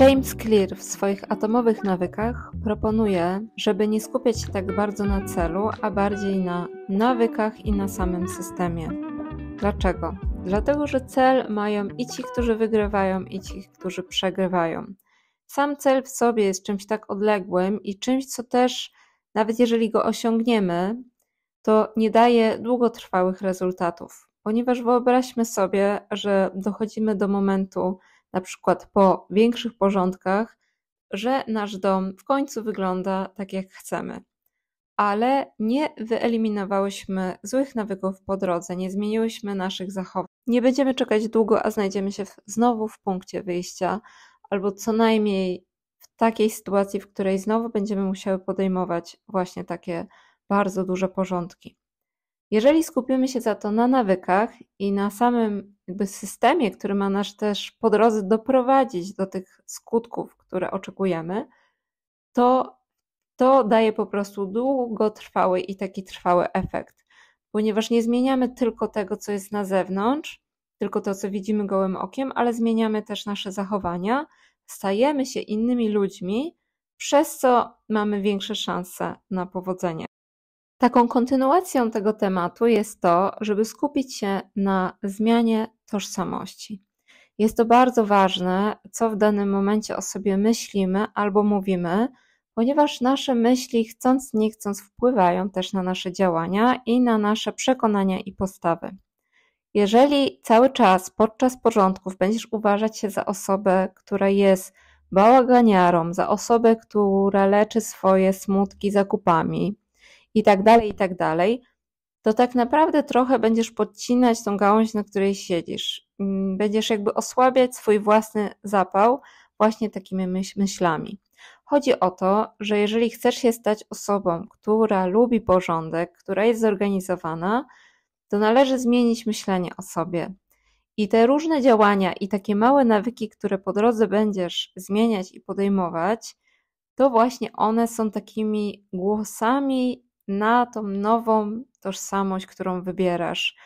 James Clear w swoich atomowych nawykach proponuje, żeby nie skupiać się tak bardzo na celu, a bardziej na nawykach i na samym systemie. Dlaczego? Dlatego, że cel mają i ci, którzy wygrywają, i ci, którzy przegrywają. Sam cel w sobie jest czymś tak odległym i czymś, co też, nawet jeżeli go osiągniemy, to nie daje długotrwałych rezultatów, ponieważ wyobraźmy sobie, że dochodzimy do momentu, na przykład po większych porządkach, że nasz dom w końcu wygląda tak, jak chcemy. Ale nie wyeliminowałyśmy złych nawyków po drodze, nie zmieniłyśmy naszych zachowań. Nie będziemy czekać długo, a znajdziemy się w, znowu w punkcie wyjścia, albo co najmniej w takiej sytuacji, w której znowu będziemy musiały podejmować właśnie takie bardzo duże porządki. Jeżeli skupimy się za to na nawykach i na samym jakby systemie, który ma nas też po drodze doprowadzić do tych skutków, które oczekujemy, to to daje po prostu długotrwały i taki trwały efekt, ponieważ nie zmieniamy tylko tego, co jest na zewnątrz, tylko to, co widzimy gołym okiem, ale zmieniamy też nasze zachowania, stajemy się innymi ludźmi, przez co mamy większe szanse na powodzenie. Taką kontynuacją tego tematu jest to, żeby skupić się na zmianie tożsamości. Jest to bardzo ważne, co w danym momencie o sobie myślimy albo mówimy, ponieważ nasze myśli, chcąc nie chcąc, wpływają też na nasze działania i na nasze przekonania i postawy. Jeżeli cały czas podczas porządków będziesz uważać się za osobę, która jest bałaganiarą, za osobę, która leczy swoje smutki zakupami, i tak dalej, i tak dalej, to tak naprawdę trochę będziesz podcinać tą gałąź, na której siedzisz. Mm, będziesz jakby osłabiać swój własny zapał właśnie takimi myśl myślami. Chodzi o to, że jeżeli chcesz się stać osobą, która lubi porządek, która jest zorganizowana, to należy zmienić myślenie o sobie. I te różne działania i takie małe nawyki, które po drodze będziesz zmieniać i podejmować, to właśnie one są takimi głosami na tą nową tożsamość, którą wybierasz.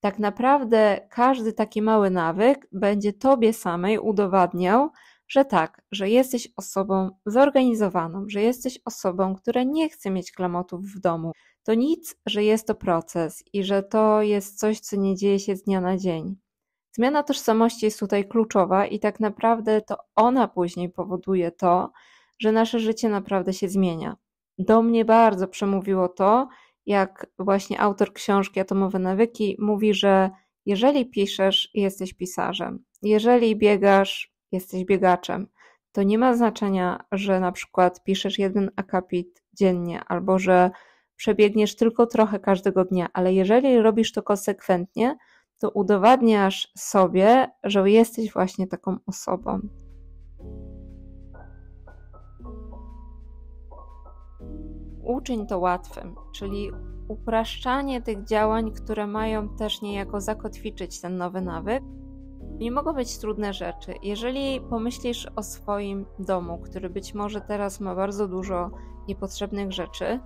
Tak naprawdę każdy taki mały nawyk będzie tobie samej udowadniał, że tak, że jesteś osobą zorganizowaną, że jesteś osobą, która nie chce mieć klamotów w domu. To nic, że jest to proces i że to jest coś, co nie dzieje się z dnia na dzień. Zmiana tożsamości jest tutaj kluczowa i tak naprawdę to ona później powoduje to, że nasze życie naprawdę się zmienia do mnie bardzo przemówiło to, jak właśnie autor książki Atomowe Nawyki mówi, że jeżeli piszesz, jesteś pisarzem, jeżeli biegasz, jesteś biegaczem. To nie ma znaczenia, że na przykład piszesz jeden akapit dziennie albo że przebiegniesz tylko trochę każdego dnia, ale jeżeli robisz to konsekwentnie, to udowadniasz sobie, że jesteś właśnie taką osobą. uczyń to łatwym, czyli upraszczanie tych działań, które mają też niejako zakotwiczyć ten nowy nawyk. Nie mogą być trudne rzeczy. Jeżeli pomyślisz o swoim domu, który być może teraz ma bardzo dużo niepotrzebnych rzeczy,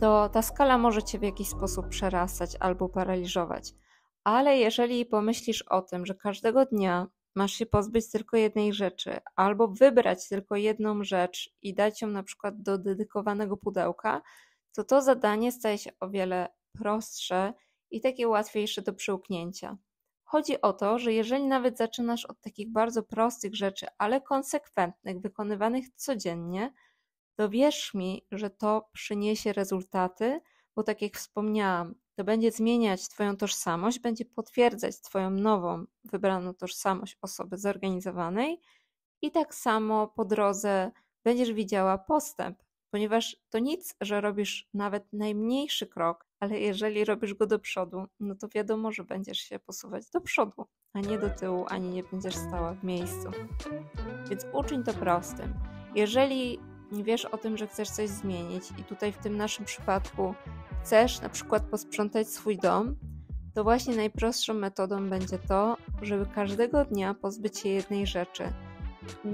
to ta skala może cię w jakiś sposób przerastać albo paraliżować. Ale jeżeli pomyślisz o tym, że każdego dnia Masz się pozbyć tylko jednej rzeczy, albo wybrać tylko jedną rzecz i dać ją na przykład do dedykowanego pudełka, to to zadanie staje się o wiele prostsze i takie łatwiejsze do przyłknięcia. Chodzi o to, że jeżeli nawet zaczynasz od takich bardzo prostych rzeczy, ale konsekwentnych, wykonywanych codziennie, to wierz mi, że to przyniesie rezultaty, bo tak jak wspomniałam, to będzie zmieniać Twoją tożsamość, będzie potwierdzać Twoją nową, wybraną tożsamość osoby zorganizowanej i tak samo po drodze będziesz widziała postęp, ponieważ to nic, że robisz nawet najmniejszy krok, ale jeżeli robisz go do przodu, no to wiadomo, że będziesz się posuwać do przodu, a nie do tyłu, ani nie będziesz stała w miejscu. Więc uczyń to prostym. Jeżeli wiesz o tym, że chcesz coś zmienić, i tutaj w tym naszym przypadku chcesz na przykład posprzątać swój dom, to właśnie najprostszą metodą będzie to, żeby każdego dnia pozbyć się jednej rzeczy.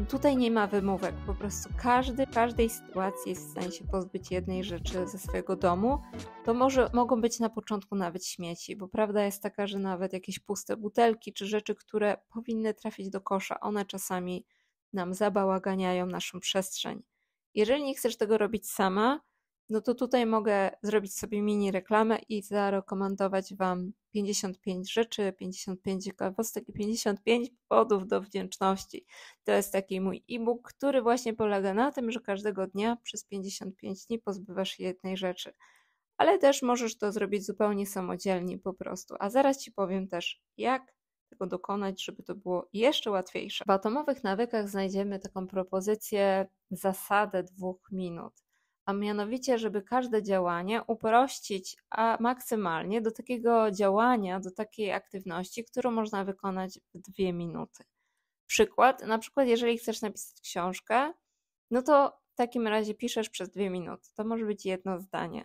Tutaj nie ma wymówek, po prostu każdy, każdej sytuacji jest w stanie się pozbyć jednej rzeczy ze swojego domu. To może, mogą być na początku nawet śmieci, bo prawda jest taka, że nawet jakieś puste butelki czy rzeczy, które powinny trafić do kosza, one czasami nam zabałaganiają naszą przestrzeń. Jeżeli nie chcesz tego robić sama, no to tutaj mogę zrobić sobie mini reklamę i zarekomendować Wam 55 rzeczy, 55 ciekawostek i 55 powodów do wdzięczności. To jest taki mój e-book, który właśnie polega na tym, że każdego dnia przez 55 dni pozbywasz się jednej rzeczy. Ale też możesz to zrobić zupełnie samodzielnie po prostu. A zaraz Ci powiem też, jak tego dokonać, żeby to było jeszcze łatwiejsze. W atomowych nawykach znajdziemy taką propozycję zasadę dwóch minut a mianowicie, żeby każde działanie uprościć a maksymalnie do takiego działania, do takiej aktywności, którą można wykonać w dwie minuty. Przykład, na przykład, jeżeli chcesz napisać książkę, no to w takim razie piszesz przez dwie minuty. To może być jedno zdanie.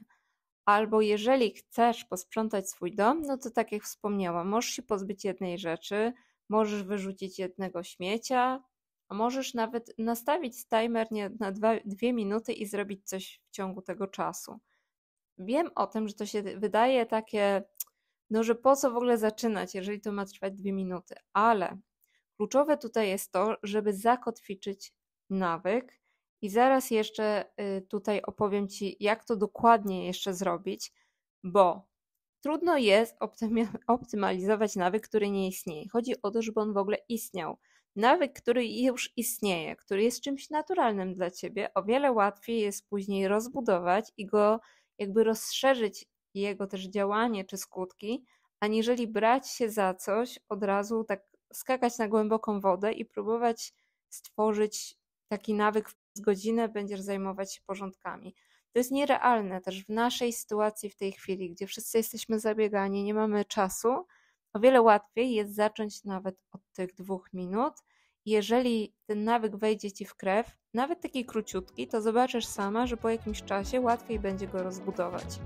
Albo jeżeli chcesz posprzątać swój dom, no to tak jak wspomniałam, możesz się pozbyć jednej rzeczy, możesz wyrzucić jednego śmiecia, możesz nawet nastawić timer na dwa, dwie minuty i zrobić coś w ciągu tego czasu. Wiem o tym, że to się wydaje takie, no że po co w ogóle zaczynać, jeżeli to ma trwać dwie minuty, ale kluczowe tutaj jest to, żeby zakotwiczyć nawyk i zaraz jeszcze y, tutaj opowiem Ci, jak to dokładnie jeszcze zrobić, bo trudno jest optymalizować nawyk, który nie istnieje. Chodzi o to, żeby on w ogóle istniał. Nawyk, który już istnieje, który jest czymś naturalnym dla ciebie, o wiele łatwiej jest później rozbudować i go jakby rozszerzyć jego też działanie czy skutki, aniżeli brać się za coś od razu tak skakać na głęboką wodę i próbować stworzyć taki nawyk z godzinę będziesz zajmować się porządkami. To jest nierealne też w naszej sytuacji w tej chwili, gdzie wszyscy jesteśmy zabiegani, nie mamy czasu o wiele łatwiej jest zacząć nawet od tych dwóch minut. Jeżeli ten nawyk wejdzie ci w krew, nawet taki króciutki, to zobaczysz sama, że po jakimś czasie łatwiej będzie go rozbudować.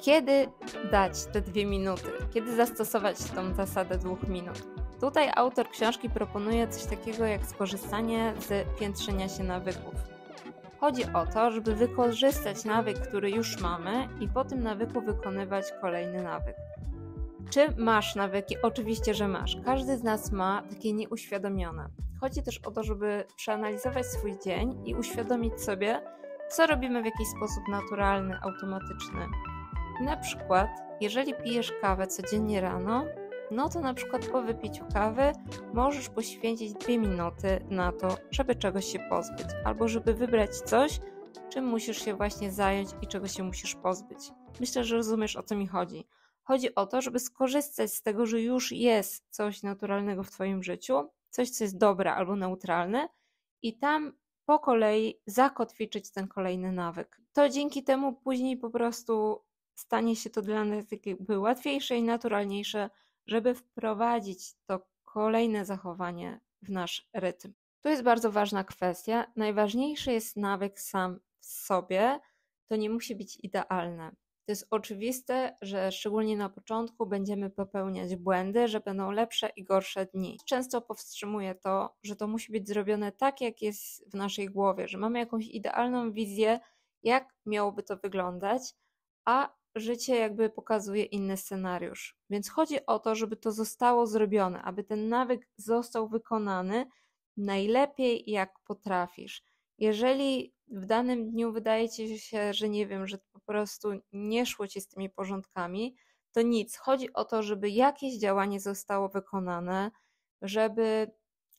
Kiedy dać te dwie minuty? Kiedy zastosować tą zasadę dwóch minut? Tutaj autor książki proponuje coś takiego jak skorzystanie z piętrzenia się nawyków. Chodzi o to, żeby wykorzystać nawyk, który już mamy i po tym nawyku wykonywać kolejny nawyk. Czy masz nawyki? Oczywiście, że masz. Każdy z nas ma takie nieuświadomione. Chodzi też o to, żeby przeanalizować swój dzień i uświadomić sobie, co robimy w jakiś sposób naturalny, automatyczny. Na przykład, jeżeli pijesz kawę codziennie rano, no to na przykład po wypiciu kawy możesz poświęcić dwie minuty na to, żeby czegoś się pozbyć, albo żeby wybrać coś, czym musisz się właśnie zająć i czego się musisz pozbyć. Myślę, że rozumiesz o co mi chodzi. Chodzi o to, żeby skorzystać z tego, że już jest coś naturalnego w Twoim życiu, coś, co jest dobre albo neutralne, i tam po kolei zakotwiczyć ten kolejny nawyk. To dzięki temu później po prostu stanie się to dla nas tak jakby łatwiejsze i naturalniejsze, żeby wprowadzić to kolejne zachowanie w nasz rytm. Tu jest bardzo ważna kwestia. Najważniejszy jest nawyk sam w sobie. To nie musi być idealne. To jest oczywiste, że szczególnie na początku będziemy popełniać błędy, że będą lepsze i gorsze dni. Często powstrzymuje to, że to musi być zrobione tak, jak jest w naszej głowie, że mamy jakąś idealną wizję, jak miałoby to wyglądać, a życie jakby pokazuje inny scenariusz. Więc chodzi o to, żeby to zostało zrobione, aby ten nawyk został wykonany najlepiej, jak potrafisz. Jeżeli w danym dniu wydaje ci się, że nie wiem, że po prostu nie szło ci z tymi porządkami, to nic. Chodzi o to, żeby jakieś działanie zostało wykonane, żeby,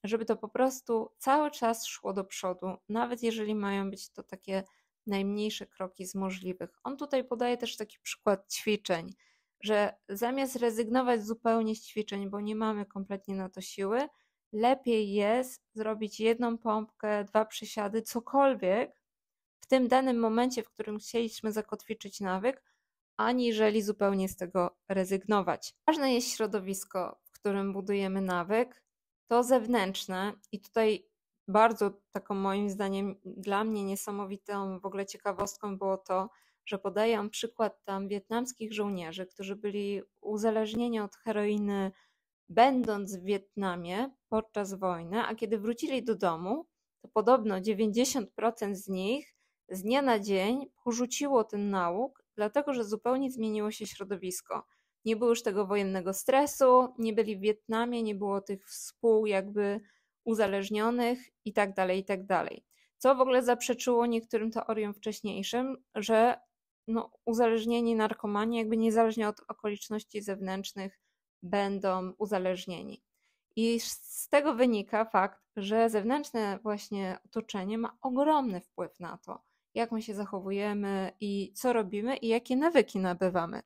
żeby to po prostu cały czas szło do przodu, nawet jeżeli mają być to takie najmniejsze kroki z możliwych. On tutaj podaje też taki przykład ćwiczeń, że zamiast rezygnować zupełnie z ćwiczeń, bo nie mamy kompletnie na to siły, lepiej jest zrobić jedną pompkę, dwa przysiady, cokolwiek w tym danym momencie, w którym chcieliśmy zakotwiczyć nawyk, aniżeli zupełnie z tego rezygnować. Ważne jest środowisko, w którym budujemy nawyk, to zewnętrzne i tutaj bardzo taką moim zdaniem dla mnie niesamowitą w ogóle ciekawostką było to, że podaję przykład tam wietnamskich żołnierzy, którzy byli uzależnieni od heroiny będąc w Wietnamie podczas wojny, a kiedy wrócili do domu, to podobno 90% z nich z dnia na dzień porzuciło ten nauk, dlatego że zupełnie zmieniło się środowisko. Nie było już tego wojennego stresu, nie byli w Wietnamie, nie było tych współ jakby uzależnionych i tak dalej, i tak dalej. Co w ogóle zaprzeczyło niektórym teoriom wcześniejszym, że no, uzależnieni narkomani jakby niezależnie od okoliczności zewnętrznych będą uzależnieni. I z tego wynika fakt, że zewnętrzne właśnie otoczenie ma ogromny wpływ na to, jak my się zachowujemy i co robimy i jakie nawyki nabywamy.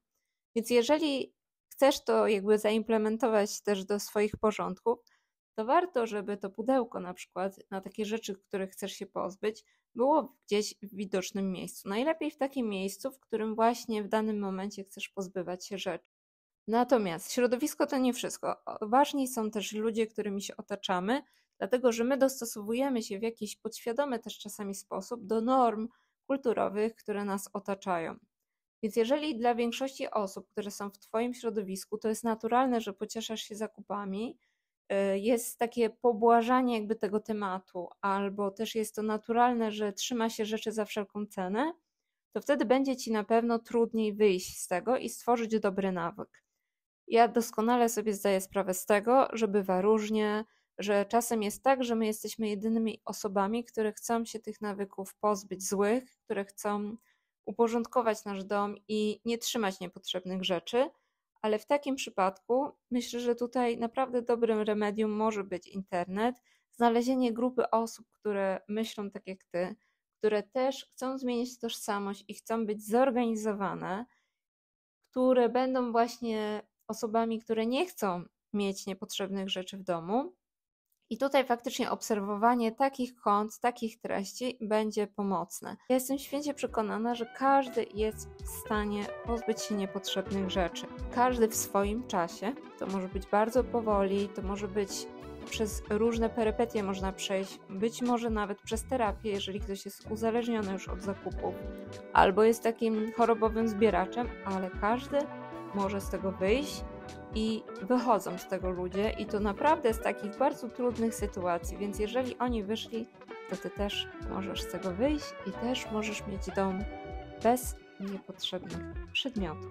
Więc jeżeli chcesz to jakby zaimplementować też do swoich porządków, to warto, żeby to pudełko na przykład na takie rzeczy, których chcesz się pozbyć, było gdzieś w widocznym miejscu. Najlepiej w takim miejscu, w którym właśnie w danym momencie chcesz pozbywać się rzeczy. Natomiast środowisko to nie wszystko. Ważni są też ludzie, którymi się otaczamy, dlatego że my dostosowujemy się w jakiś podświadomy też czasami sposób do norm kulturowych, które nas otaczają. Więc jeżeli dla większości osób, które są w Twoim środowisku, to jest naturalne, że pocieszasz się zakupami, y, jest takie pobłażanie jakby tego tematu, albo też jest to naturalne, że trzyma się rzeczy za wszelką cenę, to wtedy będzie Ci na pewno trudniej wyjść z tego i stworzyć dobry nawyk. Ja doskonale sobie zdaję sprawę z tego, że bywa różnie, że czasem jest tak, że my jesteśmy jedynymi osobami, które chcą się tych nawyków pozbyć złych, które chcą uporządkować nasz dom i nie trzymać niepotrzebnych rzeczy, ale w takim przypadku myślę, że tutaj naprawdę dobrym remedium może być internet, znalezienie grupy osób, które myślą tak jak ty, które też chcą zmienić tożsamość i chcą być zorganizowane, które będą właśnie osobami, które nie chcą mieć niepotrzebnych rzeczy w domu. I tutaj faktycznie obserwowanie takich kont, takich treści będzie pomocne. Ja jestem święcie przekonana, że każdy jest w stanie pozbyć się niepotrzebnych rzeczy. Każdy w swoim czasie. To może być bardzo powoli, to może być przez różne perypetie można przejść, być może nawet przez terapię, jeżeli ktoś jest uzależniony już od zakupów, albo jest takim chorobowym zbieraczem, ale każdy może z tego wyjść i wychodzą z tego ludzie i to naprawdę z takich bardzo trudnych sytuacji, więc jeżeli oni wyszli, to ty też możesz z tego wyjść i też możesz mieć dom bez niepotrzebnych przedmiotów.